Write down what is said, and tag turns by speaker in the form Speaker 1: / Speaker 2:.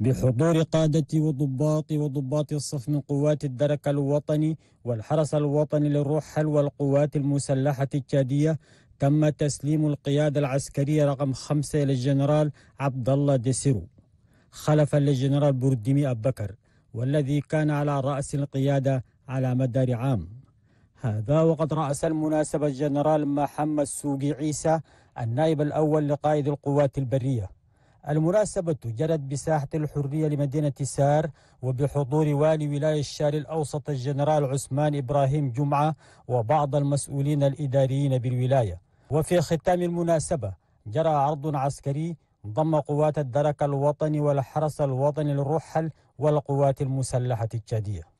Speaker 1: بحضور قادة وضباط وضباط الصف من قوات الدرك الوطني والحرس الوطني للرحل والقوات المسلحة التشادية تم تسليم القيادة العسكرية رقم خمسة للجنرال عبد الله ديسيرو خلفا للجنرال بورديمي أبكر والذي كان على رأس القيادة على مدار عام هذا وقد رأس المناسبة الجنرال محمد سوقي عيسى النائب الأول لقائد القوات البرية المناسبة جرت بساحة الحرية لمدينة سار وبحضور والي ولاية الشارع الأوسط الجنرال عثمان إبراهيم جمعة وبعض المسؤولين الإداريين بالولاية وفي ختام المناسبة جرى عرض عسكري ضم قوات الدرك الوطني والحرس الوطني للرحل والقوات المسلحة التشادية